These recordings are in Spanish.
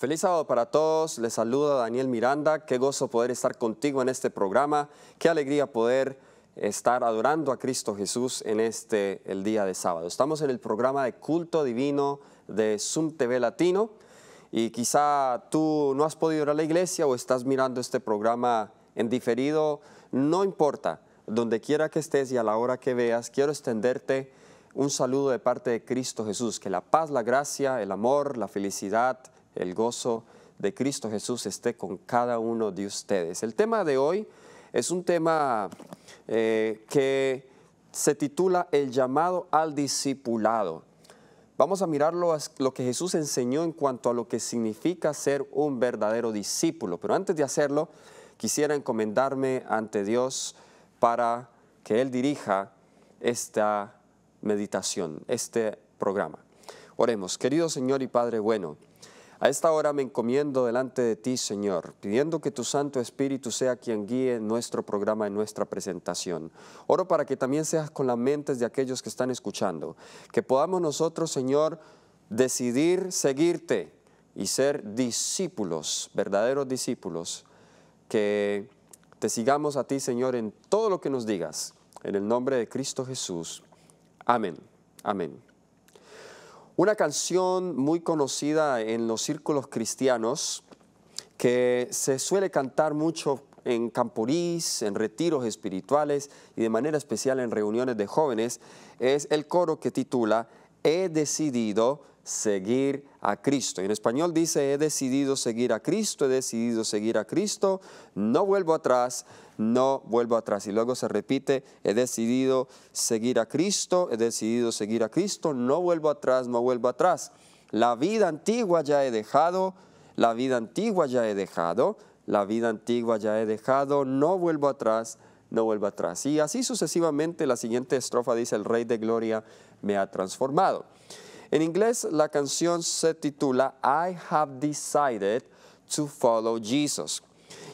Feliz sábado para todos, les saluda Daniel Miranda, qué gozo poder estar contigo en este programa, qué alegría poder estar adorando a Cristo Jesús en este, el día de sábado. Estamos en el programa de culto divino de Zoom TV Latino y quizá tú no has podido ir a la iglesia o estás mirando este programa en diferido, no importa, donde quiera que estés y a la hora que veas, quiero extenderte un saludo de parte de Cristo Jesús, que la paz, la gracia, el amor, la felicidad, el gozo de Cristo Jesús esté con cada uno de ustedes. El tema de hoy es un tema eh, que se titula El llamado al discipulado. Vamos a mirar lo, que Jesús enseñó en cuanto a lo que significa ser un verdadero discípulo. Pero antes de hacerlo, quisiera encomendarme ante Dios para que Él dirija esta meditación, este programa. Oremos, querido Señor y Padre bueno, a esta hora me encomiendo delante de ti, Señor, pidiendo que tu Santo Espíritu sea quien guíe nuestro programa y nuestra presentación. Oro para que también seas con las mentes de aquellos que están escuchando, que podamos nosotros, Señor, decidir seguirte y ser discípulos, verdaderos discípulos, que te sigamos a ti, Señor, en todo lo que nos digas. En el nombre de Cristo Jesús. Amén. Amén. Una canción muy conocida en los círculos cristianos que se suele cantar mucho en campurís, en retiros espirituales y de manera especial en reuniones de jóvenes es el coro que titula he decidido seguir a Cristo. En español dice, he decidido seguir a Cristo, he decidido seguir a Cristo, no vuelvo atrás, no vuelvo atrás. Y luego se repite, he decidido seguir a Cristo, he decidido seguir a Cristo, no vuelvo atrás, no vuelvo atrás. La vida antigua ya he dejado, la vida antigua ya he dejado, la vida antigua ya he dejado, no vuelvo atrás, no vuelva atrás. Y así sucesivamente, la siguiente estrofa dice, el Rey de Gloria me ha transformado. En inglés, la canción se titula I Have Decided to Follow Jesus.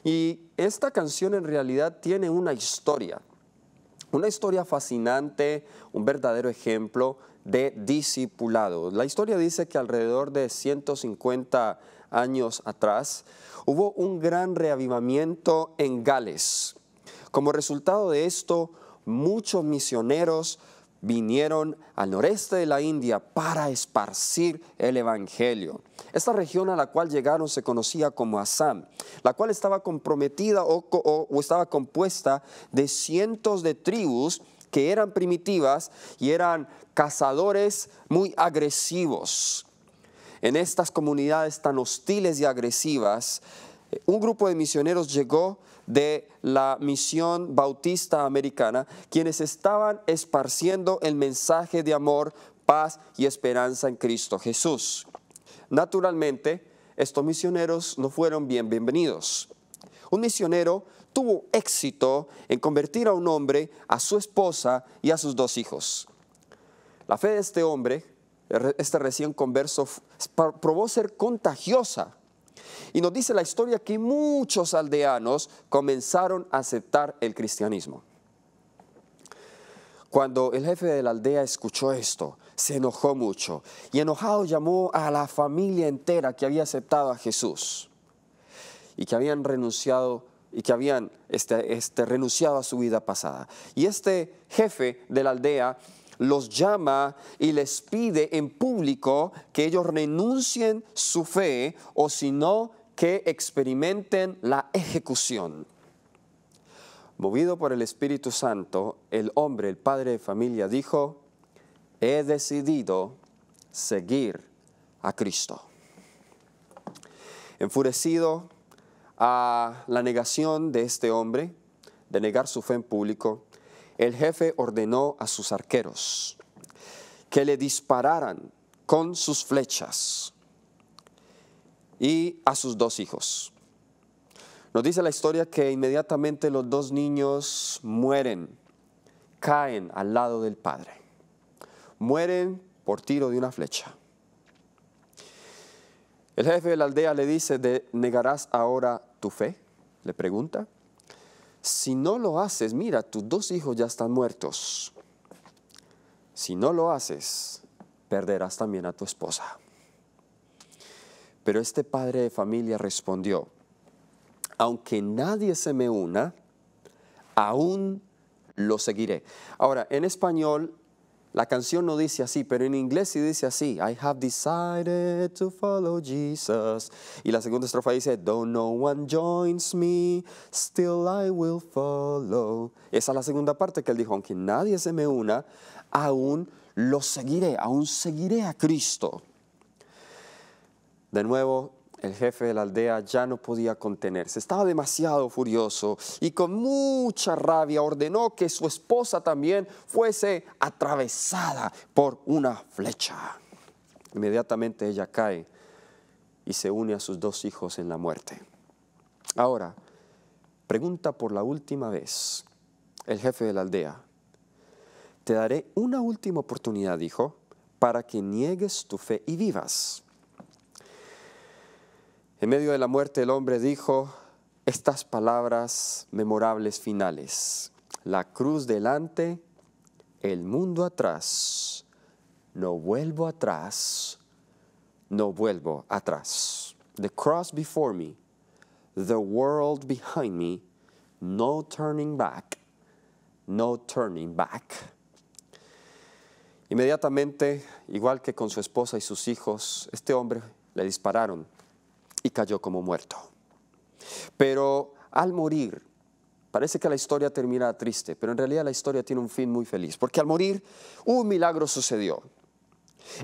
Y esta canción en realidad tiene una historia, una historia fascinante, un verdadero ejemplo de discipulado. La historia dice que alrededor de 150 años atrás hubo un gran reavivamiento en Gales. Como resultado de esto, muchos misioneros vinieron al noreste de la India para esparcir el Evangelio. Esta región a la cual llegaron se conocía como Assam, la cual estaba comprometida o, estaba compuesta de cientos de tribus que eran primitivas y eran cazadores muy agresivos. En estas comunidades tan hostiles y agresivas, eh, un grupo de misioneros llegó de la misión bautista americana, quienes estaban esparciendo el mensaje de amor, paz y esperanza en Cristo Jesús. Naturalmente, estos misioneros no fueron bienvenidos. Un misionero tuvo éxito en convertir a un hombre, a su esposa y a sus dos hijos. La fe de este hombre, este recién converso, probó ser contagiosa y nos dice la historia que muchos aldeanos comenzaron a aceptar el cristianismo. Cuando el jefe de la aldea escuchó esto, se enojó mucho y enojado llamó a la familia entera que había aceptado a Jesús y que habían renunciado y que habían este, este, renunciado a su vida pasada. Y este jefe de la aldea los llama y les pide en público que ellos renuncien su fe o si no, que experimenten la ejecución. Movido por el Espíritu Santo, el hombre, el padre de familia, dijo, he decidido seguir a Cristo. Enfurecido a la negación de este hombre, de negar su fe en público, el jefe ordenó a sus arqueros que le dispararan con sus flechas y a sus dos hijos. Nos dice la historia que inmediatamente los dos niños mueren, caen al lado del padre. Mueren por tiro de una flecha. El jefe de la aldea le dice, ¿negarás ahora tu fe? Le pregunta si no lo haces, mira, tus dos hijos ya están muertos. Si no lo haces, perderás también a tu esposa. Pero este padre de familia respondió, aunque nadie se me una, aún lo seguiré. Ahora, en español la canción no dice así, pero en inglés sí dice así. I have decided to follow Jesus. Y la segunda estrofa dice, Though no one joins me, still I will follow. Esa es la segunda parte que él dijo, aunque nadie se me una, aún lo seguiré, aún seguiré a Cristo. De nuevo, el jefe de la aldea ya no podía contenerse, estaba demasiado furioso y con mucha rabia ordenó que su esposa también fuese atravesada por una flecha. Inmediatamente ella cae y se une a sus dos hijos en la muerte. Ahora, pregunta por la última vez el jefe de la aldea. Te daré una última oportunidad, dijo, para que niegues tu fe y vivas. En medio de la muerte el hombre dijo estas palabras memorables finales. La cruz delante, el mundo atrás. No vuelvo atrás, no vuelvo atrás. The cross before me, the world behind me, no turning back, no turning back. Inmediatamente, igual que con su esposa y sus hijos, este hombre le dispararon y cayó como muerto. Pero al morir, parece que la historia termina triste, pero en realidad la historia tiene un fin muy feliz, porque al morir un milagro sucedió.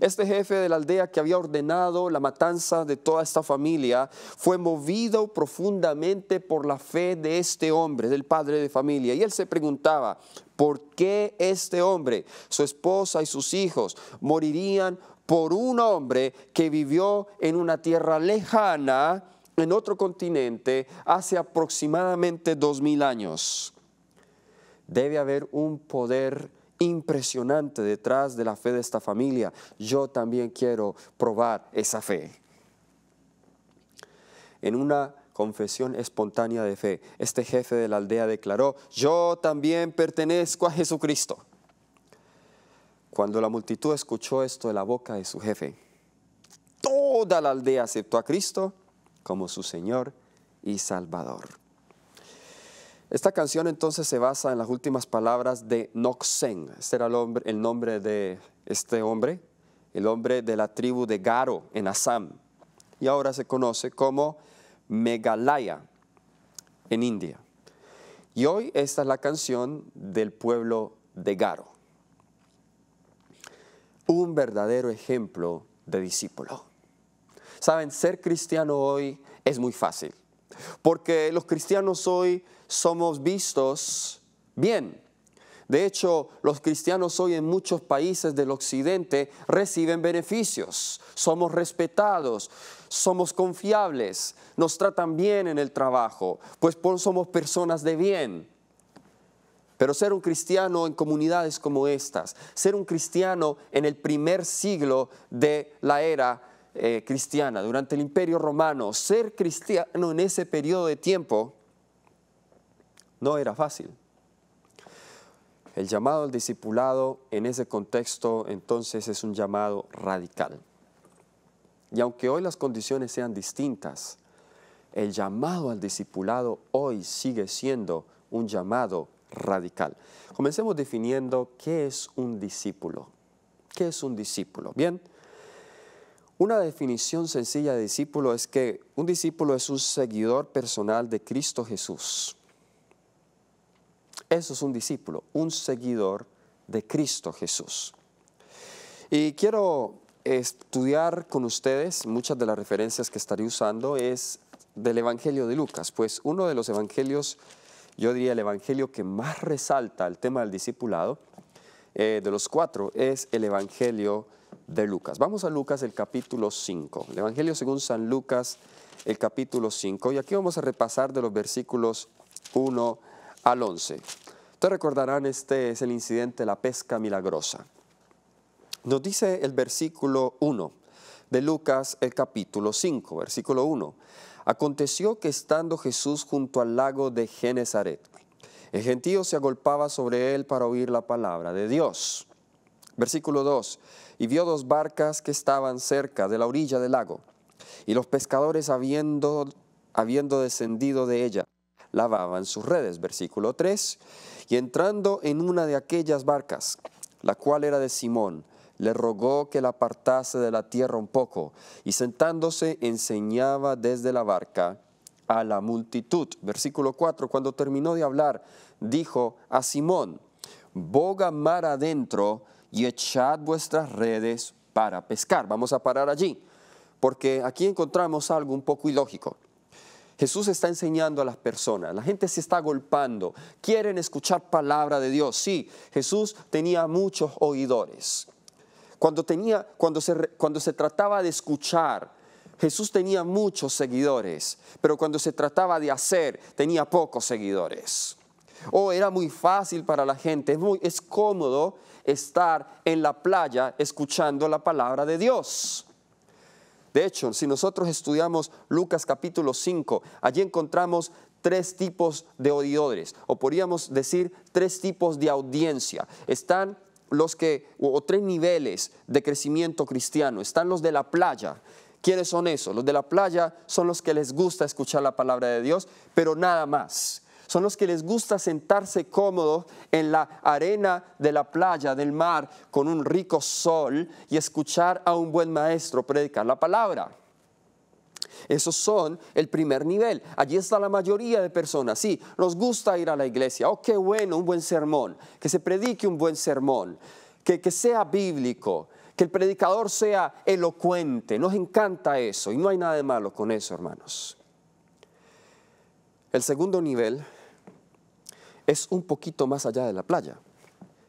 Este jefe de la aldea que había ordenado la matanza de toda esta familia fue movido profundamente por la fe de este hombre, del padre de familia. Y él se preguntaba, ¿por qué este hombre, su esposa y sus hijos morirían por un hombre que vivió en una tierra lejana, en otro continente, hace aproximadamente dos mil años. Debe haber un poder impresionante detrás de la fe de esta familia. Yo también quiero probar esa fe. En una confesión espontánea de fe, este jefe de la aldea declaró, yo también pertenezco a Jesucristo. Cuando la multitud escuchó esto de la boca de su jefe, toda la aldea aceptó a Cristo como su Señor y Salvador. Esta canción entonces se basa en las últimas palabras de Noxen. Este era el, el nombre de este hombre, el hombre de la tribu de Garo en Assam. Y ahora se conoce como Meghalaya en India. Y hoy esta es la canción del pueblo de Garo un verdadero ejemplo de discípulo. Saben, ser cristiano hoy es muy fácil, porque los cristianos hoy somos vistos bien. De hecho, los cristianos hoy en muchos países del occidente reciben beneficios, somos respetados, somos confiables, nos tratan bien en el trabajo, pues somos personas de bien. Pero ser un cristiano en comunidades como estas, ser un cristiano en el primer siglo de la era eh, cristiana, durante el imperio romano, ser cristiano en ese periodo de tiempo no era fácil. El llamado al discipulado en ese contexto entonces es un llamado radical. Y aunque hoy las condiciones sean distintas, el llamado al discipulado hoy sigue siendo un llamado radical. Comencemos definiendo qué es un discípulo. ¿Qué es un discípulo? Bien, una definición sencilla de discípulo es que un discípulo es un seguidor personal de Cristo Jesús. Eso es un discípulo, un seguidor de Cristo Jesús. Y quiero estudiar con ustedes muchas de las referencias que estaré usando es del Evangelio de Lucas, pues uno de los evangelios yo diría el evangelio que más resalta el tema del discipulado eh, de los cuatro es el evangelio de Lucas. Vamos a Lucas el capítulo 5, el evangelio según San Lucas el capítulo 5 y aquí vamos a repasar de los versículos 1 al 11. Ustedes recordarán este es el incidente de la pesca milagrosa. Nos dice el versículo 1 de Lucas el capítulo 5, versículo 1. Aconteció que estando Jesús junto al lago de Genezaret, el gentío se agolpaba sobre él para oír la palabra de Dios. Versículo 2. Y vio dos barcas que estaban cerca de la orilla del lago, y los pescadores habiendo, habiendo descendido de ella, lavaban sus redes. Versículo 3. Y entrando en una de aquellas barcas, la cual era de Simón, le rogó que la apartase de la tierra un poco, y sentándose enseñaba desde la barca a la multitud. Versículo 4, cuando terminó de hablar, dijo a Simón, boga mar adentro y echad vuestras redes para pescar. Vamos a parar allí, porque aquí encontramos algo un poco ilógico. Jesús está enseñando a las personas, la gente se está golpando, quieren escuchar palabra de Dios. Sí, Jesús tenía muchos oidores, cuando, tenía, cuando, se, cuando se trataba de escuchar, Jesús tenía muchos seguidores, pero cuando se trataba de hacer, tenía pocos seguidores. Oh, era muy fácil para la gente, es, muy, es cómodo estar en la playa escuchando la palabra de Dios. De hecho, si nosotros estudiamos Lucas capítulo 5, allí encontramos tres tipos de oidores, o podríamos decir tres tipos de audiencia. Están los que, o, tres niveles de crecimiento cristiano. Están los de la playa, ¿Quiénes son esos? Los de la playa son los que les gusta escuchar la palabra de Dios, pero nada más. Son los que les gusta sentarse cómodos en la arena de la playa, del mar, con un rico sol y escuchar a un buen maestro predicar la palabra. Esos son el primer nivel. Allí está la mayoría de personas. Sí, nos gusta ir a la iglesia. Oh, qué bueno, un buen sermón. Que se predique un buen sermón. Que, sea bíblico. Que el predicador sea elocuente. Nos encanta eso. Y no hay nada de malo con eso, hermanos. El segundo nivel es un poquito más allá de la playa.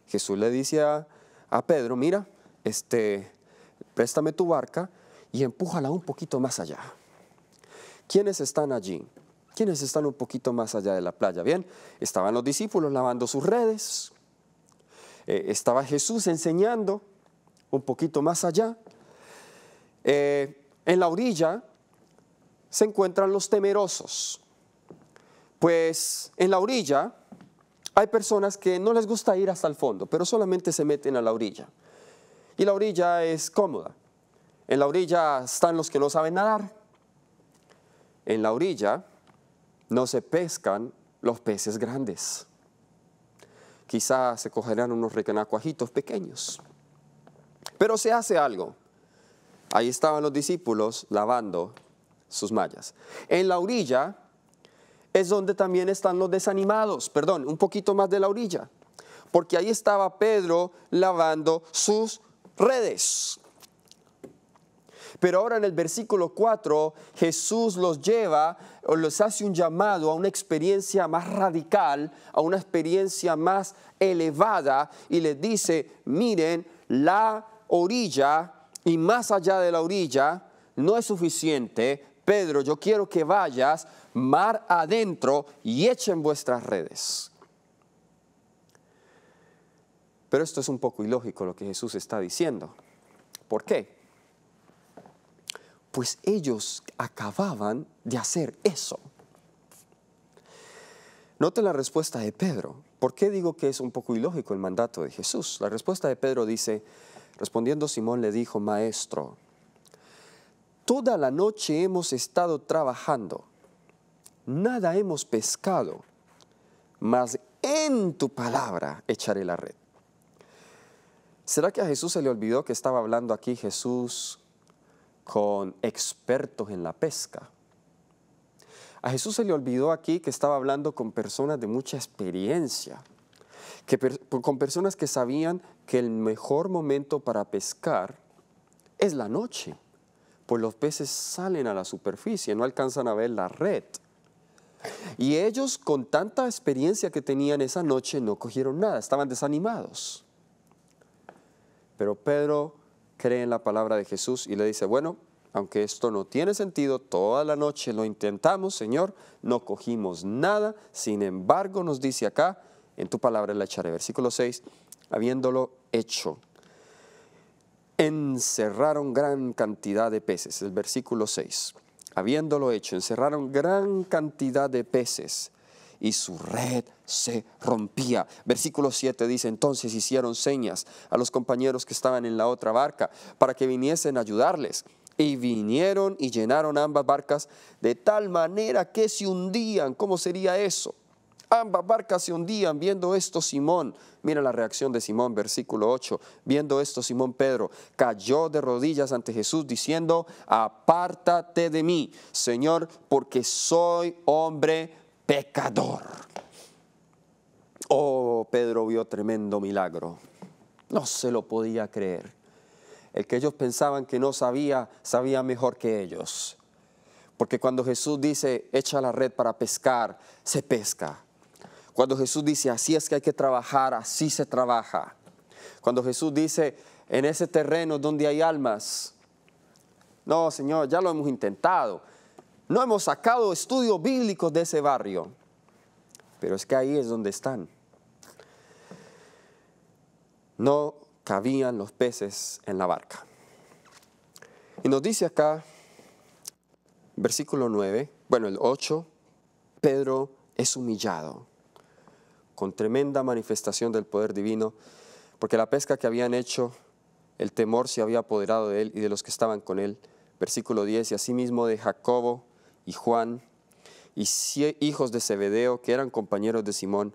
Jesús le dice a, a Pedro, mira, este, préstame tu barca y empújala un poquito más allá. ¿Quiénes están allí? ¿Quiénes están un poquito más allá de la playa? Bien, estaban los discípulos lavando sus redes, eh, estaba Jesús enseñando un poquito más allá. Eh, en la orilla se encuentran los temerosos, pues en la orilla hay personas que no les gusta ir hasta el fondo, pero solamente se meten a la orilla. Y la orilla es cómoda. En la orilla están los que no saben nadar, en la orilla no se pescan los peces grandes. Quizás se cogerán unos recanacuajitos pequeños. Pero se hace algo. Ahí estaban los discípulos lavando sus mallas. En la orilla es donde también están los desanimados, perdón, un poquito más de la orilla, porque ahí estaba Pedro lavando sus redes. Pero ahora en el versículo 4, Jesús los lleva o los hace un llamado a una experiencia más radical, a una experiencia más elevada y les dice, miren, la orilla y más allá de la orilla no es suficiente. Pedro, yo quiero que vayas mar adentro y echen vuestras redes. Pero esto es un poco ilógico lo que Jesús está diciendo. ¿Por qué? pues ellos acababan de hacer eso. Note la respuesta de Pedro. ¿Por qué digo que es un poco ilógico el mandato de Jesús? La respuesta de Pedro dice, respondiendo Simón le dijo, Maestro, toda la noche hemos estado trabajando, nada hemos pescado, mas en tu palabra echaré la red. ¿Será que a Jesús se le olvidó que estaba hablando aquí Jesús con expertos en la pesca. A Jesús se le olvidó aquí que estaba hablando con personas de mucha experiencia, que con personas que sabían que el mejor momento para pescar es la noche, pues los peces salen a la superficie, no alcanzan a ver la red. Y ellos con tanta experiencia que tenían esa noche no cogieron nada, estaban desanimados. Pero Pedro cree en la palabra de Jesús y le dice, bueno, aunque esto no tiene sentido, toda la noche lo intentamos, Señor, no cogimos nada, sin embargo nos dice acá, en tu palabra la echaré. Versículo 6, habiéndolo hecho, encerraron gran cantidad de peces. El versículo 6, habiéndolo hecho, encerraron gran cantidad de peces y su red se rompía. Versículo 7 dice, entonces hicieron señas a los compañeros que estaban en la otra barca para que viniesen a ayudarles. Y vinieron y llenaron ambas barcas de tal manera que se hundían. ¿Cómo sería eso? Ambas barcas se hundían viendo esto Simón. Mira la reacción de Simón, versículo 8. Viendo esto Simón Pedro cayó de rodillas ante Jesús diciendo, apártate de mí, Señor, porque soy hombre pecador. Oh, Pedro vio tremendo milagro. No se lo podía creer. El que ellos pensaban que no sabía, sabía mejor que ellos. Porque cuando Jesús dice, echa la red para pescar, se pesca. Cuando Jesús dice, así es que hay que trabajar, así se trabaja. Cuando Jesús dice, en ese terreno donde hay almas, no, Señor, ya lo hemos intentado. No hemos sacado estudios bíblicos de ese barrio. Pero es que ahí es donde están. No cabían los peces en la barca. Y nos dice acá, versículo 9, bueno, el 8, Pedro es humillado con tremenda manifestación del poder divino, porque la pesca que habían hecho, el temor se había apoderado de él y de los que estaban con él. Versículo 10, y asimismo de Jacobo, y Juan y hijos de Zebedeo que eran compañeros de Simón.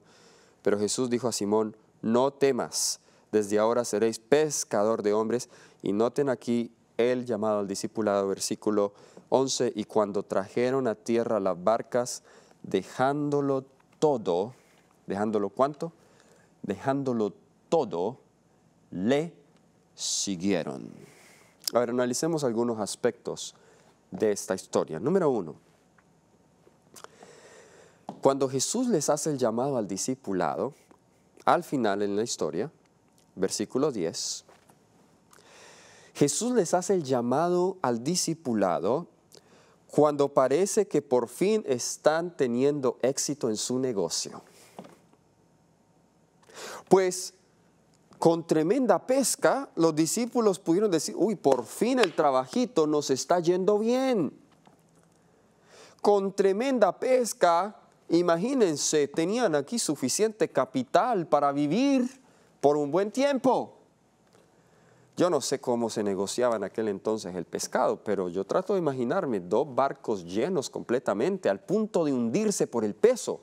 Pero Jesús dijo a Simón, no temas, desde ahora seréis pescador de hombres. Y noten aquí el llamado al discipulado, versículo 11, y cuando trajeron a tierra las barcas, dejándolo todo, dejándolo cuánto? Dejándolo todo, le siguieron. A ver, analicemos algunos aspectos de esta historia. Número uno, cuando Jesús les hace el llamado al discipulado, al final en la historia, versículo 10, Jesús les hace el llamado al discipulado cuando parece que por fin están teniendo éxito en su negocio. Pues con tremenda pesca, los discípulos pudieron decir, uy, por fin el trabajito nos está yendo bien. Con tremenda pesca, imagínense, tenían aquí suficiente capital para vivir por un buen tiempo. Yo no sé cómo se negociaba en aquel entonces el pescado, pero yo trato de imaginarme dos barcos llenos completamente al punto de hundirse por el peso.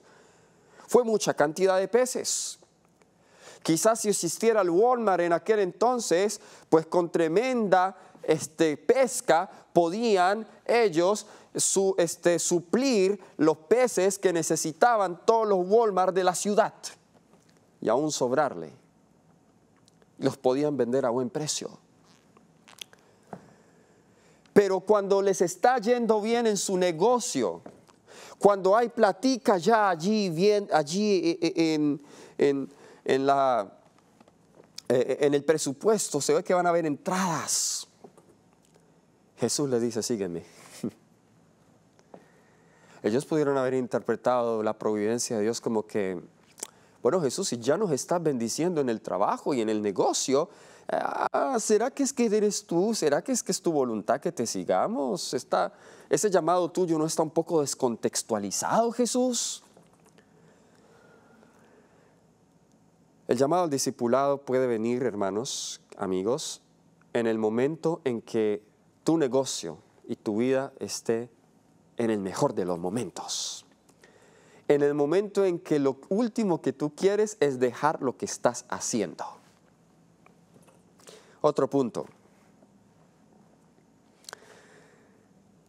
Fue mucha cantidad de peces. Quizás si existiera el Walmart en aquel entonces, pues con tremenda este, pesca podían ellos su, este, suplir los peces que necesitaban todos los Walmart de la ciudad y aún sobrarle. Los podían vender a buen precio. Pero cuando les está yendo bien en su negocio, cuando hay platica ya allí, bien, allí eh, eh, en, en en, la, eh, eh, en el presupuesto se ve que van a haber entradas. Jesús le dice, sígueme. Ellos pudieron haber interpretado la providencia de Dios como que, bueno Jesús, si ya nos estás bendiciendo en el trabajo y en el negocio, ah, ¿será que es que eres tú? ¿Será que es que es tu voluntad que te sigamos? Está, ese llamado tuyo no está un poco descontextualizado, Jesús. El llamado al discipulado puede venir, hermanos, amigos, en el momento en que tu negocio y tu vida esté en el mejor de los momentos. En el momento en que lo último que tú quieres es dejar lo que estás haciendo. Otro punto.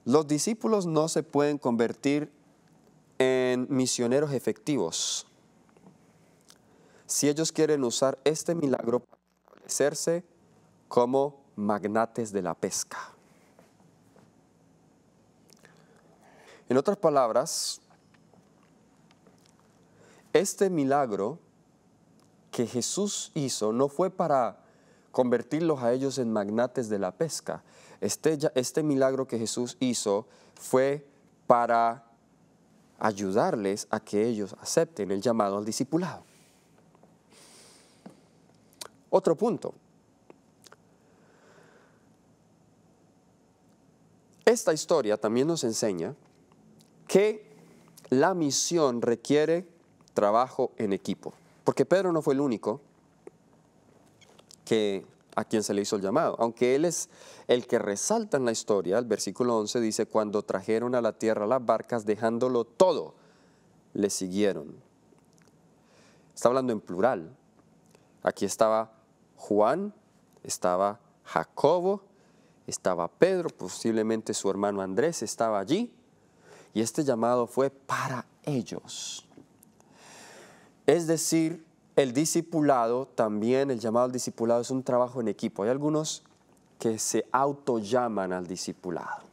Los discípulos no se pueden convertir en misioneros efectivos si ellos quieren usar este milagro para establecerse como magnates de la pesca. En otras palabras, este milagro que Jesús hizo no fue para convertirlos a ellos en magnates de la pesca. Este, este milagro que Jesús hizo fue para ayudarles a que ellos acepten el llamado al discipulado. Otro punto. Esta historia también nos enseña que la misión requiere trabajo en equipo, porque Pedro no fue el único que a quien se le hizo el llamado, aunque él es el que resalta en la historia, el versículo 11 dice, cuando trajeron a la tierra las barcas dejándolo todo, le siguieron. Está hablando en plural. Aquí estaba Juan, estaba Jacobo, estaba Pedro, posiblemente su hermano Andrés estaba allí, y este llamado fue para ellos. Es decir, el discipulado también, el llamado al discipulado es un trabajo en equipo. Hay algunos que se autollaman al discipulado.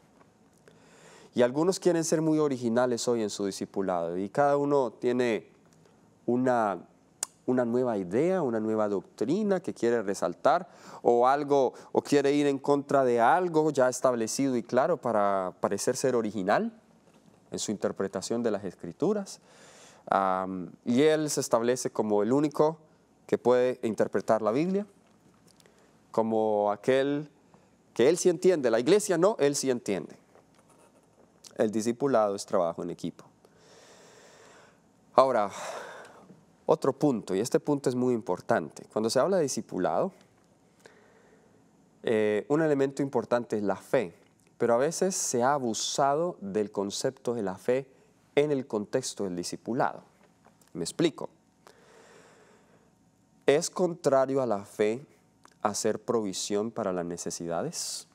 Y algunos quieren ser muy originales hoy en su discipulado y cada uno tiene una una nueva idea, una nueva doctrina que quiere resaltar o algo o quiere ir en contra de algo ya establecido y claro para parecer ser original en su interpretación de las escrituras. y él se establece como el único que puede interpretar la Biblia, como aquel que él sí entiende, la iglesia no, él sí entiende. El discipulado es trabajo en equipo. Ahora, otro punto, y este punto es muy importante. Cuando se habla de discipulado, eh, un elemento importante es la fe, pero a veces se ha abusado del concepto de la fe en el contexto del discipulado. Me explico. ¿Es contrario a la fe hacer provisión para las necesidades?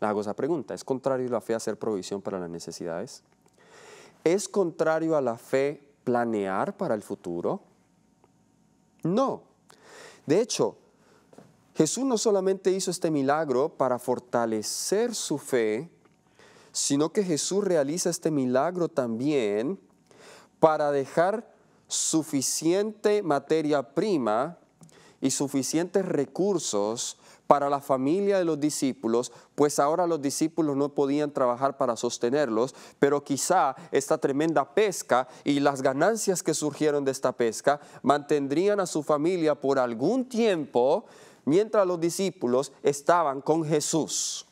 hago esa pregunta. ¿Es contrario a la fe hacer provisión para las necesidades? ¿Es contrario a la fe planear para el futuro? No. De hecho, Jesús no solamente hizo este milagro para fortalecer su fe, sino que Jesús realiza este milagro también para dejar suficiente materia prima y suficientes recursos para la familia de los discípulos, pues ahora los discípulos no podían trabajar para sostenerlos, pero quizá esta tremenda pesca y las ganancias que surgieron de esta pesca mantendrían a su familia por algún tiempo mientras los discípulos estaban con Jesús.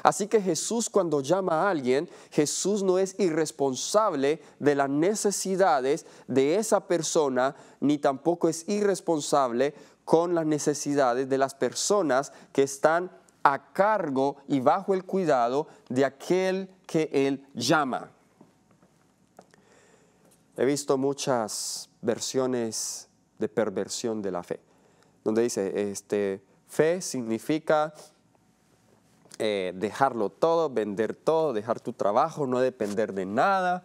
Así que Jesús cuando llama a alguien, Jesús no es irresponsable de las necesidades de esa persona, ni tampoco es irresponsable con las necesidades de las personas que están a cargo y bajo el cuidado de aquel que Él llama. He visto muchas versiones de perversión de la fe, donde dice, este, fe significa eh, dejarlo todo, vender todo, dejar tu trabajo, no depender de nada,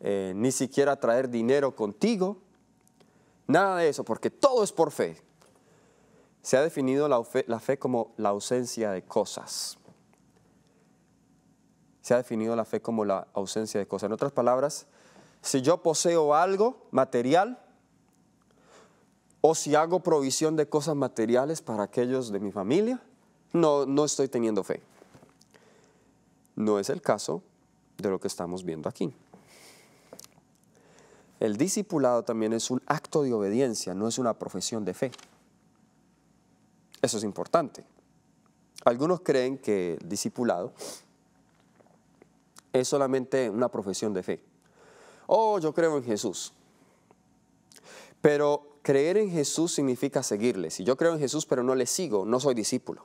eh, ni siquiera traer dinero contigo. Nada de eso, porque todo es por fe. Se ha definido la fe, como la ausencia de cosas. Se ha definido la fe como la ausencia de cosas. En otras palabras, si yo poseo algo material o si hago provisión de cosas materiales para aquellos de mi familia, no, no estoy teniendo fe. No es el caso de lo que estamos viendo aquí. El discipulado también es un acto de obediencia, no es una profesión de fe. Eso es importante. Algunos creen que el discipulado es solamente una profesión de fe. Oh, yo creo en Jesús. Pero creer en Jesús significa seguirle. Si yo creo en Jesús pero no le sigo, no soy discípulo.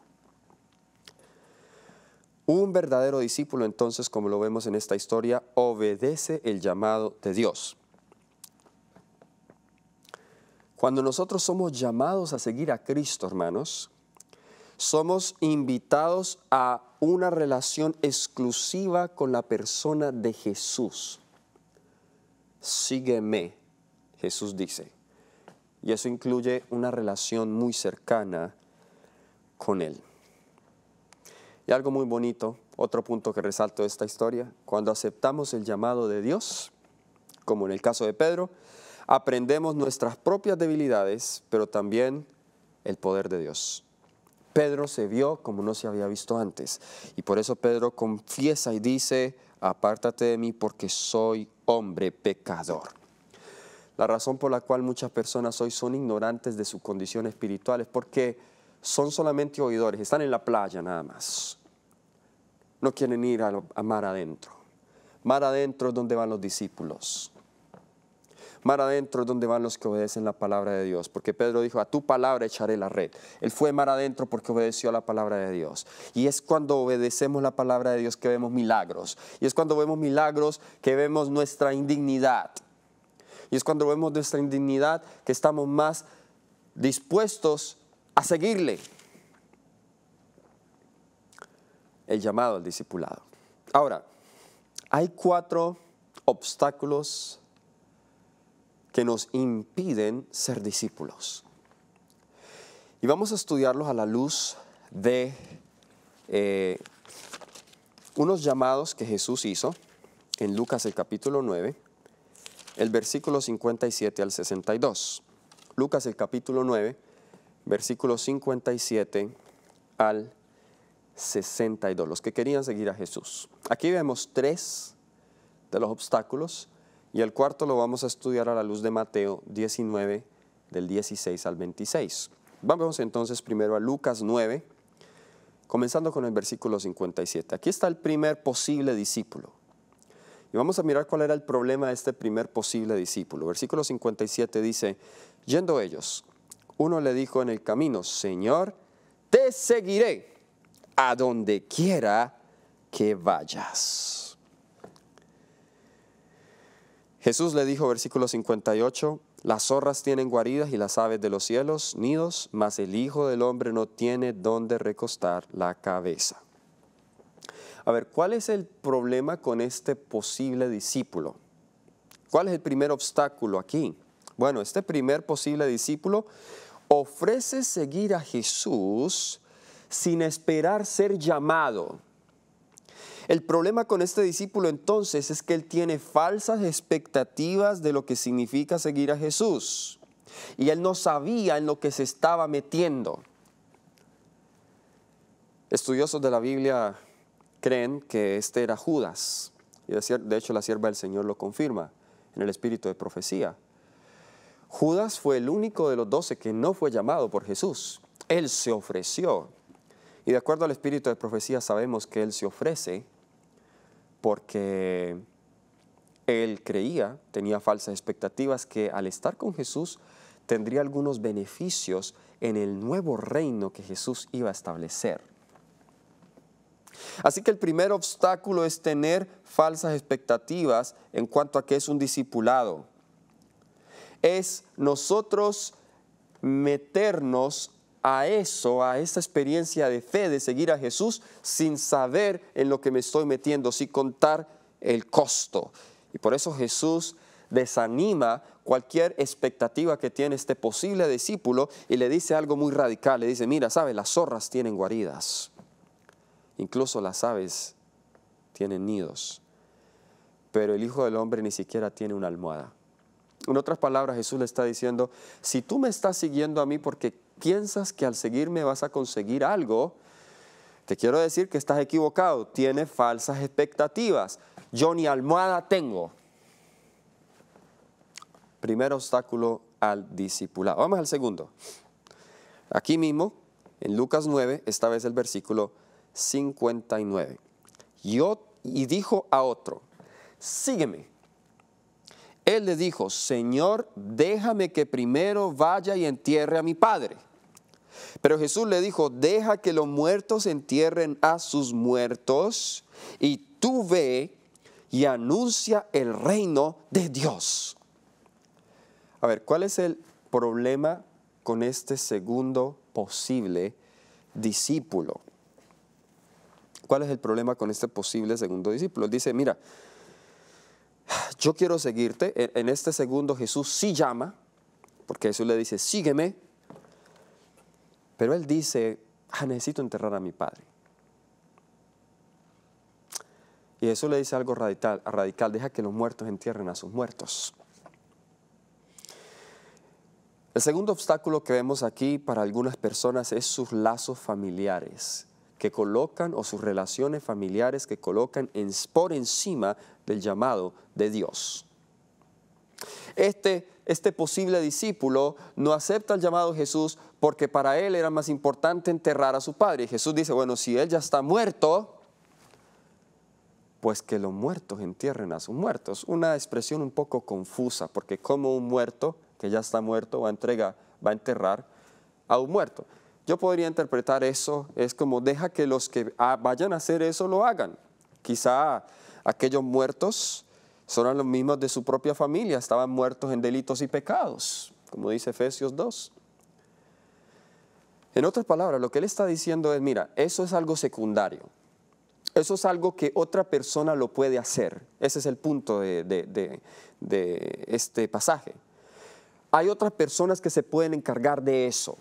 Un verdadero discípulo, entonces, como lo vemos en esta historia, obedece el llamado de Dios. Cuando nosotros somos llamados a seguir a Cristo, hermanos, somos invitados a una relación exclusiva con la persona de Jesús. Sígueme, Jesús dice. Y eso incluye una relación muy cercana con Él. Y algo muy bonito, otro punto que resalto de esta historia, cuando aceptamos el llamado de Dios, como en el caso de Pedro, aprendemos nuestras propias debilidades, pero también el poder de Dios. Pedro se vio como no se había visto antes. Y por eso Pedro confiesa y dice, apártate de mí porque soy hombre pecador. La razón por la cual muchas personas hoy son ignorantes de su condición espiritual es porque son solamente oidores, están en la playa nada más. No quieren ir a, mar adentro. Mar adentro es donde van los discípulos. Mar adentro es donde van los que obedecen la palabra de Dios, porque Pedro dijo, a tu palabra echaré la red. Él fue mar adentro porque obedeció a la palabra de Dios. Y es cuando obedecemos la palabra de Dios que vemos milagros. Y es cuando vemos milagros que vemos nuestra indignidad. Y es cuando vemos nuestra indignidad que estamos más dispuestos a seguirle. El llamado al discipulado. Ahora, hay cuatro obstáculos que nos impiden ser discípulos. Y vamos a estudiarlos a la luz de eh, unos llamados que Jesús hizo en Lucas el capítulo 9, el versículo 57 al 62. Lucas el capítulo 9, versículo 57 al 62, los que querían seguir a Jesús. Aquí vemos tres de los obstáculos y el cuarto lo vamos a estudiar a la luz de Mateo 19, del 16 al 26. Vamos entonces primero a Lucas 9, comenzando con el versículo 57. Aquí está el primer posible discípulo. Y vamos a mirar cuál era el problema de este primer posible discípulo. Versículo 57 dice, yendo ellos, uno le dijo en el camino, Señor, te seguiré a donde quiera que vayas. Jesús le dijo, versículo 58, las zorras tienen guaridas y las aves de los cielos nidos, mas el Hijo del Hombre no tiene dónde recostar la cabeza. A ver, ¿cuál es el problema con este posible discípulo? ¿Cuál es el primer obstáculo aquí? Bueno, este primer posible discípulo ofrece seguir a Jesús sin esperar ser llamado. El problema con este discípulo entonces es que él tiene falsas expectativas de lo que significa seguir a Jesús. Y él no sabía en lo que se estaba metiendo. Estudiosos de la Biblia creen que este era Judas. Y de hecho la sierva del Señor lo confirma en el espíritu de profecía. Judas fue el único de los doce que no fue llamado por Jesús. Él se ofreció. Y de acuerdo al espíritu de profecía sabemos que Él se ofrece porque él creía, tenía falsas expectativas, que al estar con Jesús tendría algunos beneficios en el nuevo reino que Jesús iba a establecer. Así que el primer obstáculo es tener falsas expectativas en cuanto a que es un discipulado. Es nosotros meternos a eso, a esa experiencia de fe de seguir a Jesús sin saber en lo que me estoy metiendo, sin contar el costo. Y por eso Jesús desanima cualquier expectativa que tiene este posible discípulo y le dice algo muy radical. Le dice, mira, sabes, las zorras tienen guaridas. Incluso las aves tienen nidos. Pero el Hijo del Hombre ni siquiera tiene una almohada. En otras palabras, Jesús le está diciendo, si tú me estás siguiendo a mí porque piensas que al seguirme vas a conseguir algo, te quiero decir que estás equivocado, tienes falsas expectativas. Yo ni almohada tengo. Primer obstáculo al discipulado. Vamos al segundo. Aquí mismo, en Lucas 9, esta vez el versículo 59. y dijo a otro, sígueme. Él le dijo, Señor, déjame que primero vaya y entierre a mi padre. Pero Jesús le dijo, deja que los muertos entierren a sus muertos y tú ve y anuncia el reino de Dios. A ver, ¿cuál es el problema con este segundo posible discípulo? ¿Cuál es el problema con este posible segundo discípulo? Él dice, mira, yo quiero seguirte. En este segundo Jesús sí llama, porque Jesús le dice, sígueme, pero él dice, ah, necesito enterrar a mi padre. Y eso le dice algo radical, radical, deja que los muertos entierren a sus muertos. El segundo obstáculo que vemos aquí para algunas personas es sus lazos familiares que colocan o sus relaciones familiares que colocan en, por encima del llamado de Dios. Este este posible discípulo no acepta el llamado de Jesús porque para él era más importante enterrar a su padre. Y Jesús dice, bueno, si él ya está muerto, pues que los muertos entierren a sus muertos. Una expresión un poco confusa, porque como un muerto que ya está muerto va a, va a enterrar a un muerto. Yo podría interpretar eso, es como deja que los que ah, vayan a hacer eso lo hagan. Quizá aquellos muertos son los mismos de su propia familia, estaban muertos en delitos y pecados, como dice Efesios 2. En otras palabras, lo que él está diciendo es, mira, eso es algo secundario, eso es algo que otra persona lo puede hacer, ese es el punto de, de este pasaje. Hay otras personas que se pueden encargar de eso,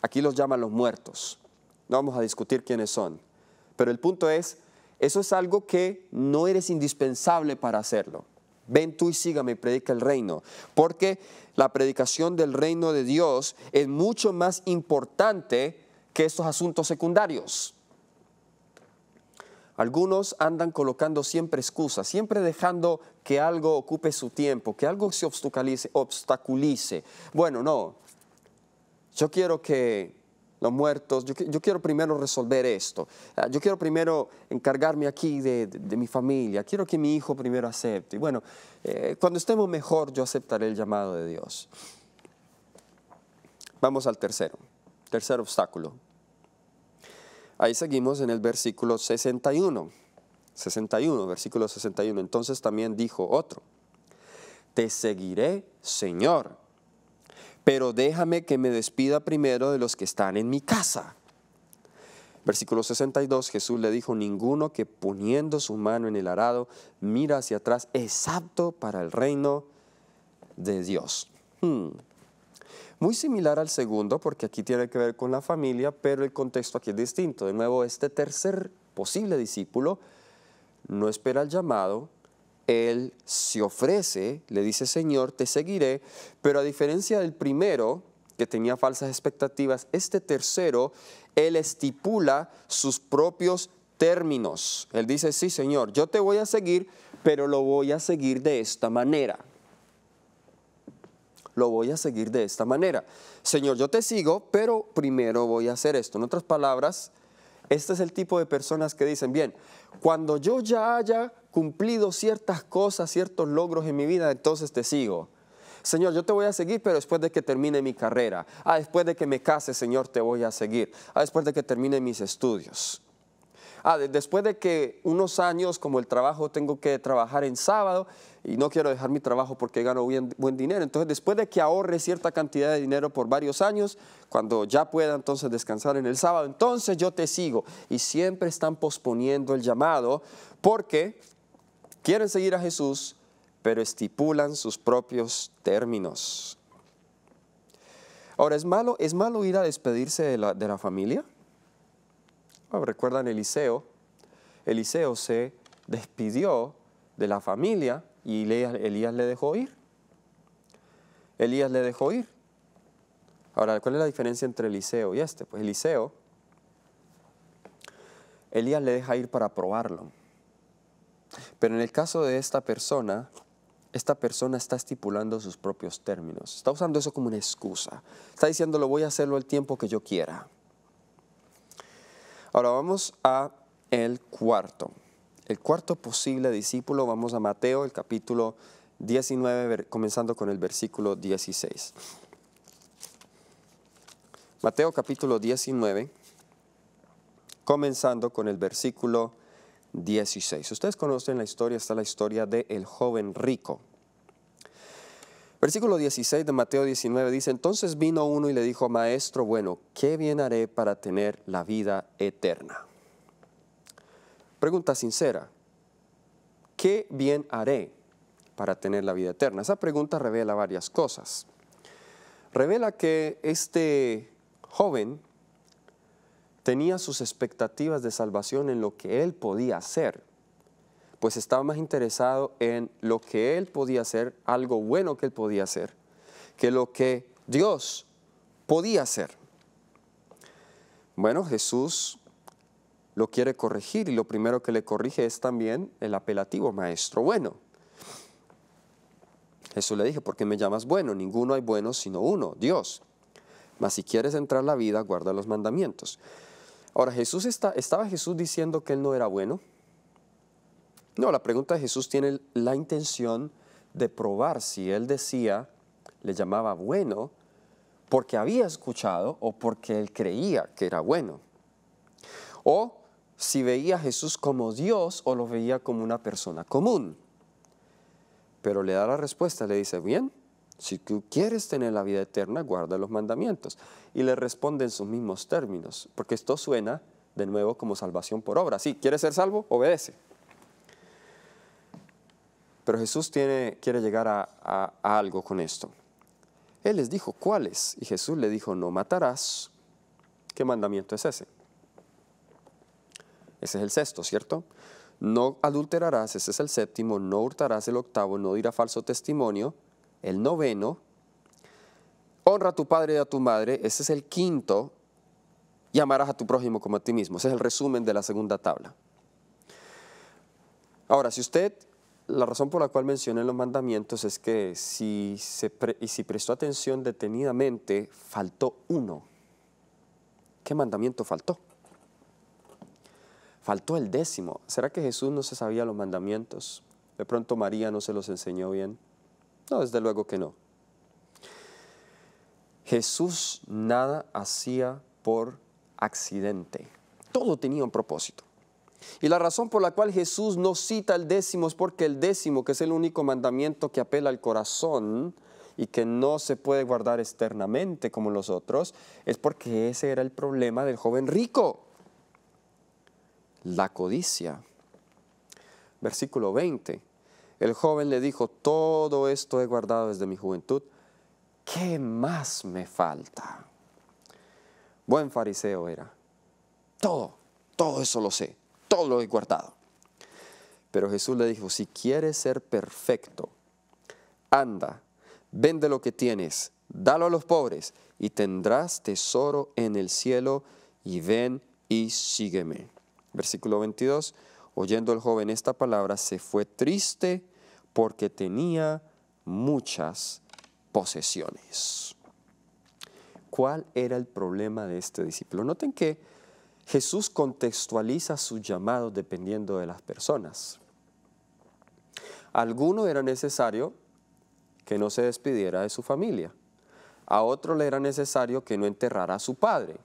aquí los llaman los muertos, no vamos a discutir quiénes son, pero el punto es, eso es algo que no eres indispensable para hacerlo. Ven tú y sígame, predica el reino. Porque la predicación del reino de Dios es mucho más importante que estos asuntos secundarios. Algunos andan colocando siempre excusas, siempre dejando que algo ocupe su tiempo, que algo se obstaculice. Bueno, no. Yo quiero que los muertos. Yo, quiero primero resolver esto. Ah, yo quiero primero encargarme aquí de, mi familia. Quiero que mi hijo primero acepte. Y bueno, eh, cuando estemos mejor, yo aceptaré el llamado de Dios. Vamos al tercero, tercer obstáculo. Ahí seguimos en el versículo 61. 61, versículo 61. Entonces también dijo otro, te seguiré, Señor, pero déjame que me despida primero de los que están en mi casa. Versículo 62, Jesús le dijo, ninguno que poniendo su mano en el arado mira hacia atrás es apto para el reino de Dios. Hmm. Muy similar al segundo, porque aquí tiene que ver con la familia, pero el contexto aquí es distinto. De nuevo, este tercer posible discípulo no espera el llamado, él se ofrece, le dice, Señor, te seguiré, pero a diferencia del primero, que tenía falsas expectativas, este tercero, él estipula sus propios términos. Él dice, sí, Señor, yo te voy a seguir, pero lo voy a seguir de esta manera. Lo voy a seguir de esta manera. Señor, yo te sigo, pero primero voy a hacer esto. En otras palabras, este es el tipo de personas que dicen, bien, cuando yo ya haya cumplido ciertas cosas, ciertos logros en mi vida, entonces te sigo. Señor, yo te voy a seguir, pero después de que termine mi carrera. Ah, después de que me case, Señor, te voy a seguir. Ah, después de que termine mis estudios. Ah, después de que unos años, como el trabajo, tengo que trabajar en sábado y no quiero dejar mi trabajo porque gano buen dinero. Entonces, después de que ahorre cierta cantidad de dinero por varios años, cuando ya pueda entonces descansar en el sábado, entonces yo te sigo. Y siempre están posponiendo el llamado porque Quieren seguir a Jesús, pero estipulan sus propios términos. Ahora, ¿es malo, ¿es malo ir a despedirse de la, de la familia? Oh, recuerdan Eliseo. Eliseo se despidió de la familia y Elías le dejó ir. Elías le dejó ir. Ahora, ¿cuál es la diferencia entre Eliseo y este? Pues Eliseo, Elías le deja ir para probarlo. Pero en el caso de esta persona, esta persona está estipulando sus propios términos. Está usando eso como una excusa. Está diciendo, lo voy a hacerlo el tiempo que yo quiera. Ahora vamos a el cuarto. El cuarto posible discípulo, vamos a Mateo, el capítulo 19, comenzando con el versículo 16. Mateo capítulo 19, comenzando con el versículo 16. Ustedes conocen la historia, está la historia de el joven rico. Versículo 16 de Mateo 19 dice, entonces vino uno y le dijo, maestro, bueno, ¿qué bien haré para tener la vida eterna? Pregunta sincera, ¿qué bien haré para tener la vida eterna? Esa pregunta revela varias cosas. Revela que este joven tenía sus expectativas de salvación en lo que él podía hacer, pues estaba más interesado en lo que él podía hacer, algo bueno que él podía hacer, que lo que Dios podía hacer. Bueno, Jesús lo quiere corregir y lo primero que le corrige es también el apelativo maestro bueno. Jesús le dije, ¿por qué me llamas bueno? Ninguno hay bueno sino uno, Dios. Mas si quieres entrar la vida, guarda los mandamientos. Ahora, Jesús está, ¿estaba Jesús diciendo que él no era bueno? No, la pregunta de Jesús tiene la intención de probar si él decía, le llamaba bueno, porque había escuchado o porque él creía que era bueno. O si veía a Jesús como Dios o lo veía como una persona común. Pero le da la respuesta, le dice, bien, si tú quieres tener la vida eterna, guarda los mandamientos. Y le responde en sus mismos términos, porque esto suena de nuevo como salvación por obra. Si ¿quieres ser salvo? Obedece. Pero Jesús quiere llegar a, a algo con esto. Él les dijo, ¿cuáles? Y Jesús le dijo, no matarás. ¿Qué mandamiento es ese? Ese es el sexto, ¿cierto? No adulterarás, ese es el séptimo, no hurtarás el octavo, no dirá falso testimonio, el noveno, honra a tu padre y a tu madre, ese es el quinto, llamarás a tu prójimo como a ti mismo. Ese es el resumen de la segunda tabla. Ahora, si usted, la razón por la cual mencioné los mandamientos es que si, y si prestó atención detenidamente, faltó uno. ¿Qué mandamiento faltó? Faltó el décimo. ¿Será que Jesús no se sabía los mandamientos? De pronto María no se los enseñó bien. No, desde luego que no. Jesús nada hacía por accidente. Todo tenía un propósito. Y la razón por la cual Jesús no cita el décimo es porque el décimo, que es el único mandamiento que apela al corazón y que no se puede guardar externamente como los otros, es porque ese era el problema del joven rico. La codicia. Versículo 20 el joven le dijo, todo esto he guardado desde mi juventud, ¿qué más me falta? Buen fariseo era. Todo, todo eso lo sé, todo lo he guardado. Pero Jesús le dijo, si quieres ser perfecto, anda, vende lo que tienes, dalo a los pobres y tendrás tesoro en el cielo y ven y sígueme. Versículo 22, oyendo el joven esta palabra, se fue triste porque tenía muchas posesiones. ¿Cuál era el problema de este discípulo? Noten que Jesús contextualiza su llamado dependiendo de las personas. A alguno era necesario que no se despidiera de su familia. A otro le era necesario que no enterrara a su padre.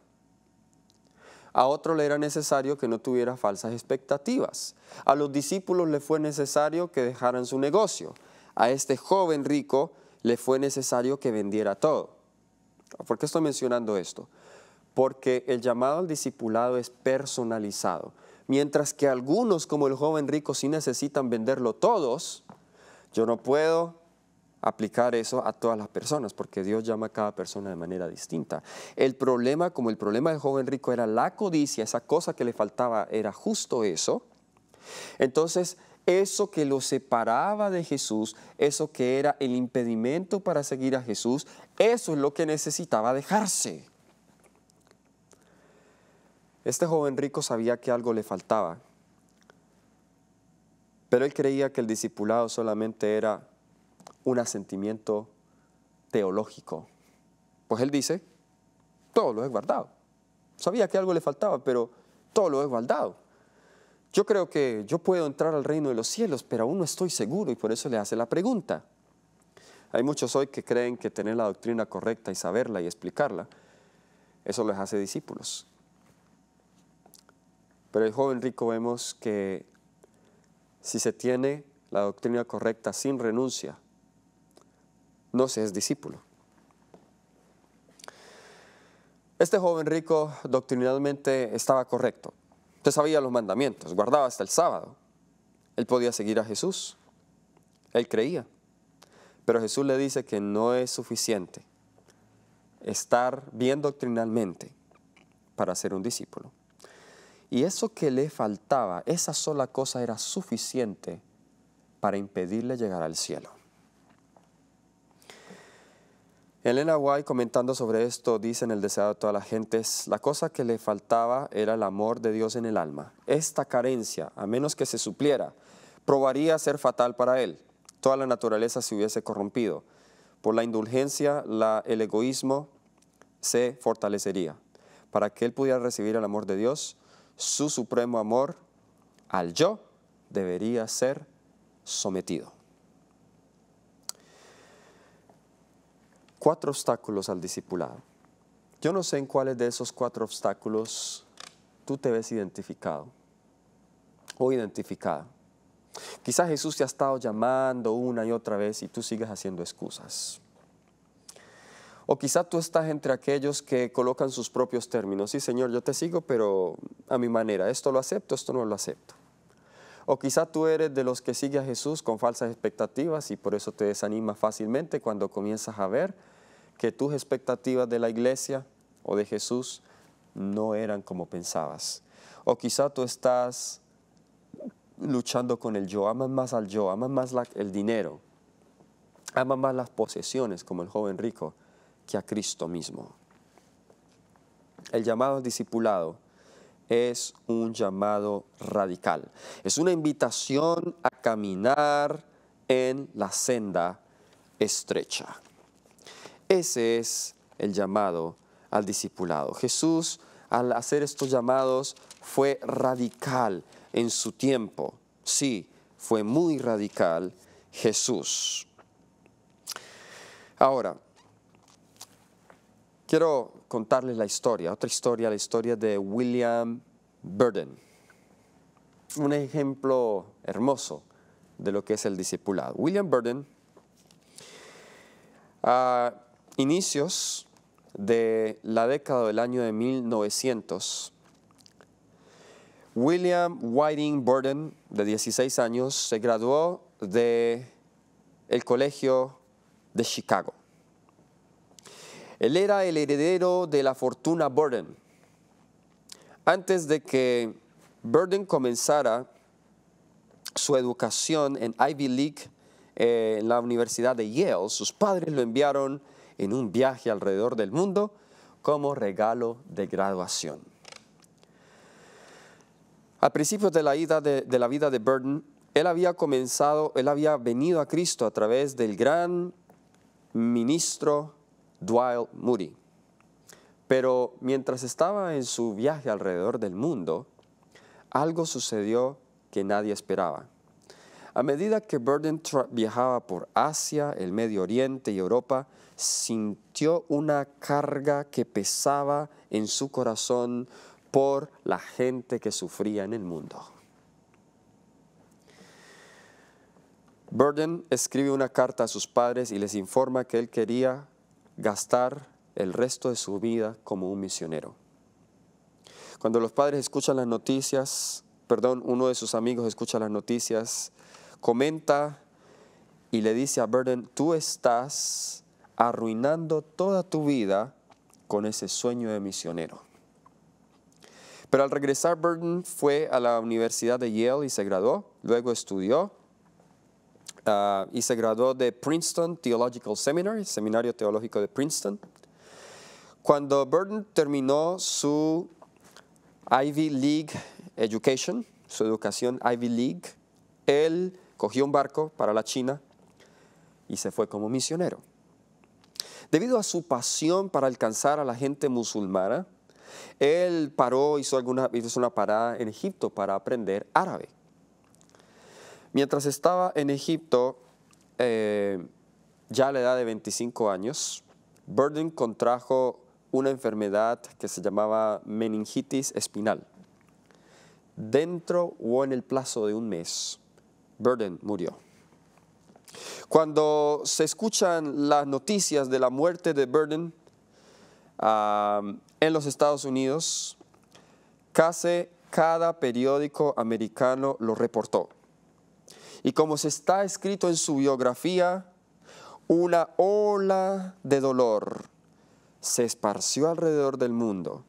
A otro le era necesario que no tuviera falsas expectativas. A los discípulos le fue necesario que dejaran su negocio. A este joven rico le fue necesario que vendiera todo. ¿Por qué estoy mencionando esto? Porque el llamado al discipulado es personalizado. Mientras que algunos, como el joven rico, sí necesitan venderlo todos, yo no puedo, aplicar eso a todas las personas, porque Dios llama a cada persona de manera distinta. El problema, como el problema del joven rico era la codicia, esa cosa que le faltaba era justo eso. Entonces, eso que lo separaba de Jesús, eso que era el impedimento para seguir a Jesús, eso es lo que necesitaba dejarse. Este joven rico sabía que algo le faltaba, pero él creía que el discipulado solamente era un asentimiento teológico. Pues él dice, todo lo he guardado. Sabía que algo le faltaba, pero todo lo he guardado. Yo creo que yo puedo entrar al reino de los cielos, pero aún no estoy seguro y por eso le hace la pregunta. Hay muchos hoy que creen que tener la doctrina correcta y saberla y explicarla, eso les hace discípulos. Pero el joven rico vemos que si se tiene la doctrina correcta sin renuncia, no se es discípulo. Este joven rico doctrinalmente estaba correcto. Usted sabía los mandamientos, guardaba hasta el sábado. Él podía seguir a Jesús. Él creía. Pero Jesús le dice que no es suficiente estar bien doctrinalmente para ser un discípulo. Y eso que le faltaba, esa sola cosa era suficiente para impedirle llegar al cielo. Elena White comentando sobre esto dice en el deseado de todas las gentes, la cosa que le faltaba era el amor de Dios en el alma. Esta carencia, a menos que se supliera, probaría ser fatal para él. Toda la naturaleza se hubiese corrompido. Por la indulgencia, el egoísmo se fortalecería. Para que él pudiera recibir el amor de Dios, su supremo amor al yo debería ser sometido. cuatro obstáculos al discipulado. Yo no sé en cuáles de esos cuatro obstáculos tú te ves identificado o identificada. Quizás Jesús te ha estado llamando una y otra vez y tú sigues haciendo excusas. O quizás tú estás entre aquellos que colocan sus propios términos. Sí, Señor, yo te sigo, pero a mi manera. Esto lo acepto, esto no lo acepto. O quizá tú eres de los que sigue a Jesús con falsas expectativas y por eso te desanimas fácilmente cuando comienzas a ver que tus expectativas de la iglesia o de Jesús no eran como pensabas. O quizá tú estás luchando con el yo, amas más al yo, amas más el dinero, amas más las posesiones como el joven rico que a Cristo mismo. El llamado discipulado es un llamado radical. Es una invitación a caminar en la senda estrecha. Ese es el llamado al discipulado. Jesús, al hacer estos llamados, fue radical en su tiempo. Sí, fue muy radical Jesús. Ahora, Quiero contarles la historia, otra historia, la historia de William Burden. Un ejemplo hermoso de lo que es el discipulado. William Burden, a inicios de la década del año de 1900, William Whiting Burden, de 16 años, se graduó de el colegio de Chicago. Él era el heredero de la fortuna Burden. Antes de que Burden comenzara su educación en Ivy League, eh, en la Universidad de Yale, sus padres lo enviaron en un viaje alrededor del mundo como regalo de graduación. A principios de la, vida de, de, la vida de Burden, él había comenzado, él había venido a Cristo a través del gran ministro Dwight Moody. Pero mientras estaba en su viaje alrededor del mundo, algo sucedió que nadie esperaba. A medida que Burden viajaba por Asia, el Medio Oriente y Europa, sintió una carga que pesaba en su corazón por la gente que sufría en el mundo. Burden escribe una carta a sus padres y les informa que él quería gastar el resto de su vida como un misionero. Cuando los padres escuchan las noticias, perdón, uno de sus amigos escucha las noticias, comenta y le dice a Burden, tú estás arruinando toda tu vida con ese sueño de misionero. Pero al regresar, Burden fue a la Universidad de Yale y se graduó, luego estudió Ah, y se graduó de Princeton Theological Seminary, Seminario Teológico de Princeton. Cuando Burton terminó su Ivy League Education, su educación Ivy League, él cogió un barco para la China y se fue como misionero. Debido a su pasión para alcanzar a la gente musulmana, él paró, hizo, alguna, hizo una parada en Egipto para aprender árabe. Mientras estaba en Egipto, eh, ya a la edad de 25 años, Burden contrajo una enfermedad que se llamaba meningitis espinal. Dentro o en el plazo de un mes, Burden murió. Cuando se escuchan las noticias de la muerte de Burden ah, en los Estados Unidos, casi cada periódico americano lo reportó. Y como se está escrito en su biografía, una ola de dolor se esparció alrededor del mundo,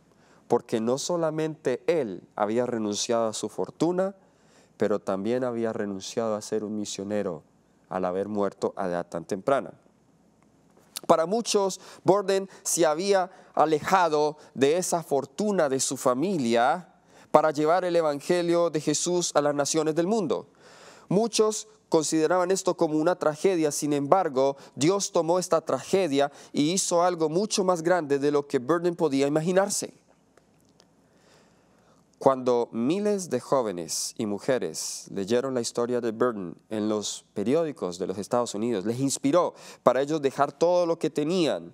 porque no solamente él había renunciado a su fortuna, pero también había renunciado a ser un misionero al haber muerto a edad tan temprana. Para muchos, Borden se había alejado de esa fortuna de su familia para llevar el Evangelio de Jesús a las naciones del mundo. Muchos consideraban esto como una tragedia, sin embargo, Dios tomó esta tragedia y hizo algo mucho más grande de lo que Burden podía imaginarse. Cuando miles de jóvenes y mujeres leyeron la historia de Burden en los periódicos de los Estados Unidos, les inspiró para ellos dejar todo lo que tenían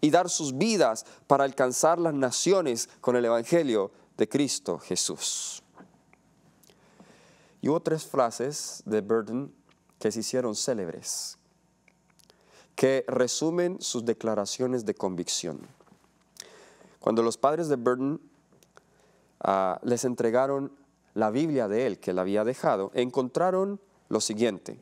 y dar sus vidas para alcanzar las naciones con el Evangelio de Cristo Jesús. Y hubo tres frases de Burden que se hicieron célebres, que resumen sus declaraciones de convicción. Cuando los padres de Burden ah, les entregaron la Biblia de él que él había dejado, encontraron lo siguiente.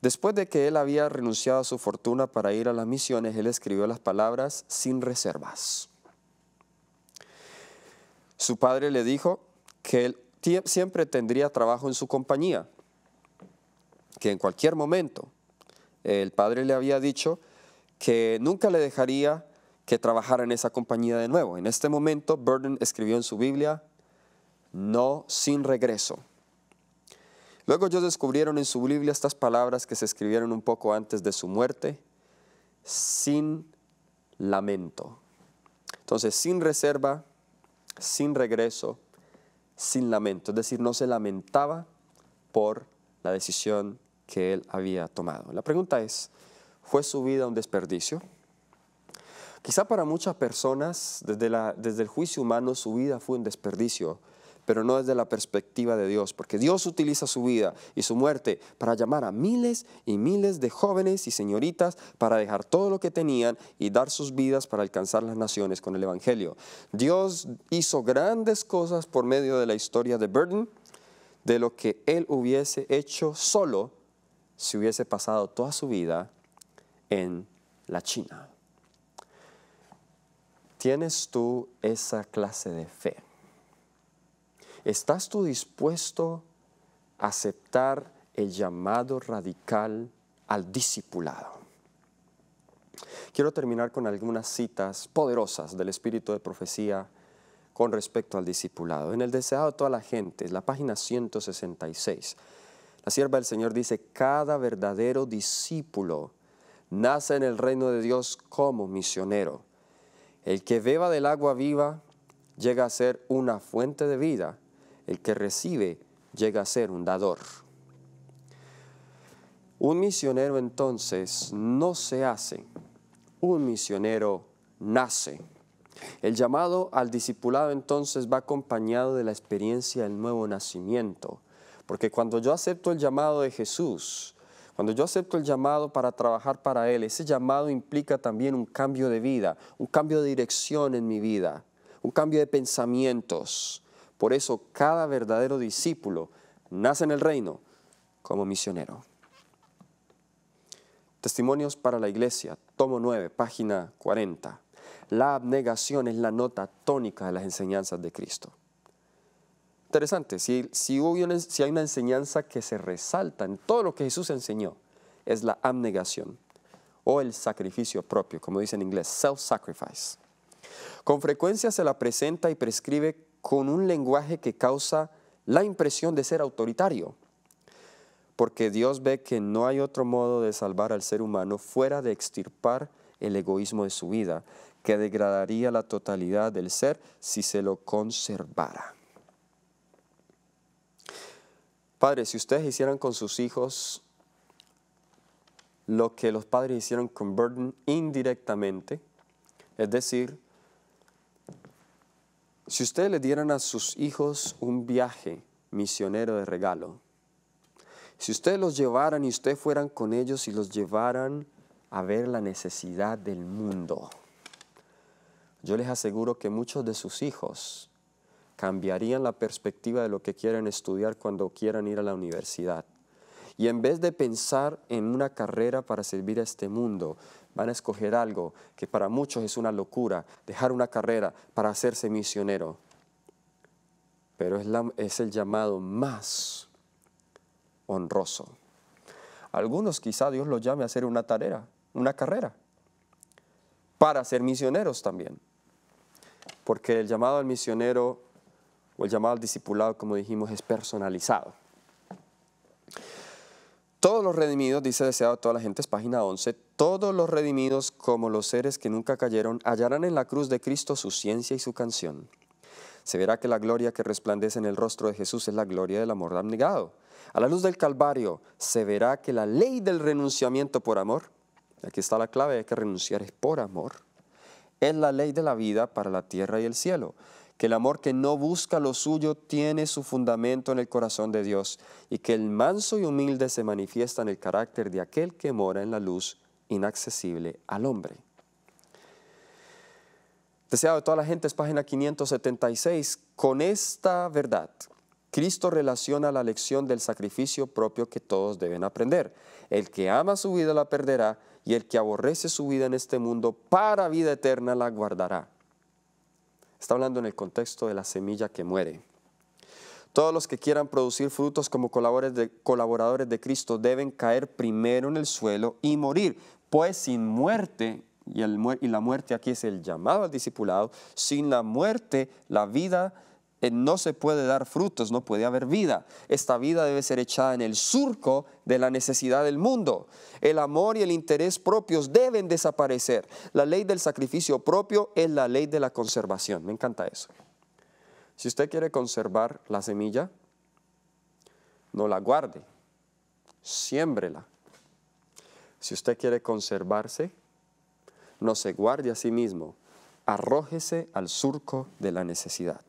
Después de que él había renunciado a su fortuna para ir a las misiones, él escribió las palabras sin reservas. Su padre le dijo que él siempre tendría trabajo en su compañía, que en cualquier momento el padre le había dicho que nunca le dejaría que trabajara en esa compañía de nuevo. En este momento, Burden escribió en su Biblia, no sin regreso. Luego ellos descubrieron en su Biblia estas palabras que se escribieron un poco antes de su muerte, sin lamento. Entonces, sin reserva, sin regreso, sin lamento, es decir, no se lamentaba por la decisión que él había tomado. La pregunta es, ¿fue su vida un desperdicio? Quizá para muchas personas, desde, desde el juicio humano, su vida fue un desperdicio pero no desde la perspectiva de Dios, porque Dios utiliza su vida y su muerte para llamar a miles y miles de jóvenes y señoritas para dejar todo lo que tenían y dar sus vidas para alcanzar las naciones con el Evangelio. Dios hizo grandes cosas por medio de la historia de Burton, de lo que él hubiese hecho solo si hubiese pasado toda su vida en la China. ¿Tienes tú esa clase de fe? ¿Estás tú dispuesto a aceptar el llamado radical al discipulado? Quiero terminar con algunas citas poderosas del espíritu de profecía con respecto al discipulado. En el deseado de toda la gente, la página 166, la sierva del Señor dice, cada verdadero discípulo nace en el reino de Dios como misionero. El que beba del agua viva llega a ser una fuente de vida el que recibe llega a ser un dador. Un misionero entonces no se hace, un misionero nace. El llamado al discipulado entonces va acompañado de la experiencia del nuevo nacimiento, porque cuando yo acepto el llamado de Jesús, cuando yo acepto el llamado para trabajar para Él, ese llamado implica también un cambio de vida, un cambio de dirección en mi vida, un cambio de pensamientos, por eso cada verdadero discípulo nace en el reino como misionero. Testimonios para la Iglesia, tomo 9, página 40. La abnegación es la nota tónica de las enseñanzas de Cristo. Interesante, si, si, hay una enseñanza que se resalta en todo lo que Jesús enseñó, es la abnegación o el sacrificio propio, como dice en inglés, self-sacrifice. Con frecuencia se la presenta y prescribe con un lenguaje que causa la impresión de ser autoritario, porque Dios ve que no hay otro modo de salvar al ser humano fuera de extirpar el egoísmo de su vida, que degradaría la totalidad del ser si se lo conservara. Padres, si ustedes hicieran con sus hijos lo que los padres hicieron con Burton indirectamente, es decir, si ustedes le dieran a sus hijos un viaje misionero de regalo, si ustedes los llevaran y ustedes fueran con ellos y los llevaran a ver la necesidad del mundo, yo les aseguro que muchos de sus hijos cambiarían la perspectiva de lo que quieren estudiar cuando quieran ir a la universidad y en vez de pensar en una carrera para servir a este mundo, van a escoger algo que para muchos es una locura, dejar una carrera para hacerse misionero. Pero es, el llamado más honroso. Algunos quizá Dios los llame a hacer una tarea, una carrera, para ser misioneros también. Porque el llamado al misionero o el llamado al discipulado, como dijimos, es personalizado. Todos los redimidos, dice deseado a la gente, es página 11, todos los redimidos como los seres que nunca cayeron, hallarán en la cruz de Cristo su ciencia y su canción. Se verá que la gloria que resplandece en el rostro de Jesús es la gloria del amor abnegado. A la luz del Calvario se verá que la ley del renunciamiento por amor, aquí está la clave, de que renunciar es por amor, es la ley de la vida para la tierra y el cielo que el amor que no busca lo suyo tiene su fundamento en el corazón de Dios y que el manso y humilde se manifiesta en el carácter de aquel que mora en la luz inaccesible al hombre. Deseado de toda la gente es página 576. Con esta verdad, Cristo relaciona la lección del sacrificio propio que todos deben aprender. El que ama su vida la perderá y el que aborrece su vida en este mundo para vida eterna la guardará. Está hablando en el contexto de la semilla que muere. Todos los que quieran producir frutos como colaboradores de, Cristo deben caer primero en el suelo y morir, pues sin muerte, y, la muerte aquí es el llamado al discipulado, sin la muerte la vida no se puede dar frutos, no puede haber vida. Esta vida debe ser echada en el surco de la necesidad del mundo. El amor y el interés propios deben desaparecer. La ley del sacrificio propio es la ley de la conservación. Me encanta eso. Si usted quiere conservar la semilla, no la guarde, siémbrela. Si usted quiere conservarse, no se guarde a sí mismo, arrójese al surco de la necesidad.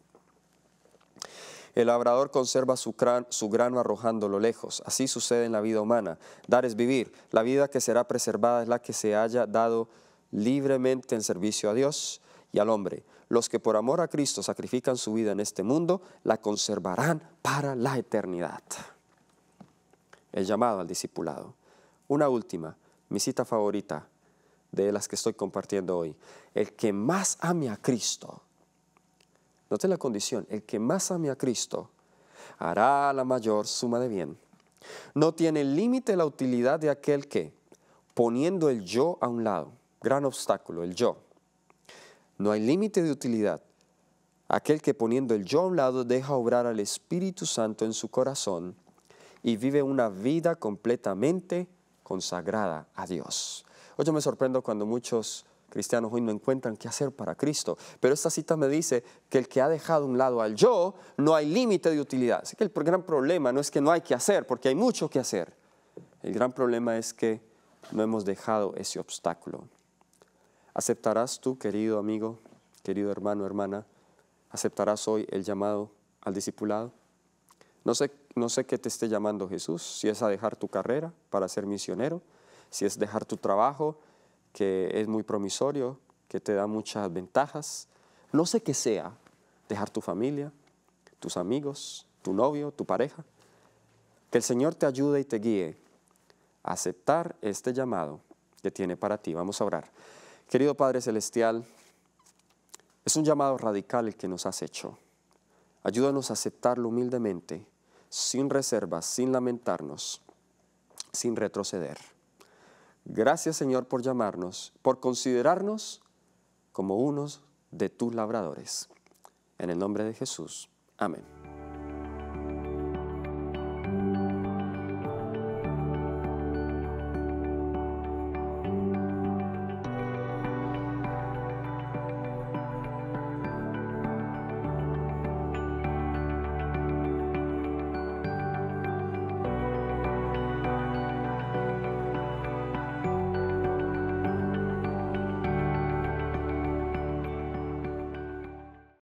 El labrador conserva su, grano arrojándolo lejos. Así sucede en la vida humana. Dar es vivir. La vida que será preservada es la que se haya dado libremente en servicio a Dios y al hombre. Los que por amor a Cristo sacrifican su vida en este mundo, la conservarán para la eternidad. El llamado al discipulado. Una última, mi cita favorita de las que estoy compartiendo hoy. El que más ame a Cristo Note la condición, el que más ame a Cristo hará la mayor suma de bien. No tiene límite la utilidad de aquel que, poniendo el yo a un lado, gran obstáculo, el yo. No hay límite de utilidad. Aquel que poniendo el yo a un lado deja obrar al Espíritu Santo en su corazón y vive una vida completamente consagrada a Dios. Hoy me sorprendo cuando muchos cristianos hoy no encuentran qué hacer para Cristo. Pero esta cita me dice que el que ha dejado un lado al yo, no hay límite de utilidad. Así que el gran problema no es que no hay que hacer, porque hay mucho que hacer. El gran problema es que no hemos dejado ese obstáculo. ¿Aceptarás tú, querido amigo, querido hermano, hermana, aceptarás hoy el llamado al discipulado? No sé, no sé qué te esté llamando Jesús, si es a dejar tu carrera para ser misionero, si es dejar tu trabajo, que es muy promisorio, que te da muchas ventajas. No sé qué sea, dejar tu familia, tus amigos, tu novio, tu pareja. Que el Señor te ayude y te guíe a aceptar este llamado que tiene para ti. Vamos a orar. Querido Padre Celestial, es un llamado radical el que nos has hecho. Ayúdanos a aceptarlo humildemente, sin reservas, sin lamentarnos, sin retroceder. Gracias Señor por llamarnos, por considerarnos como unos de tus labradores. En el nombre de Jesús. Amén.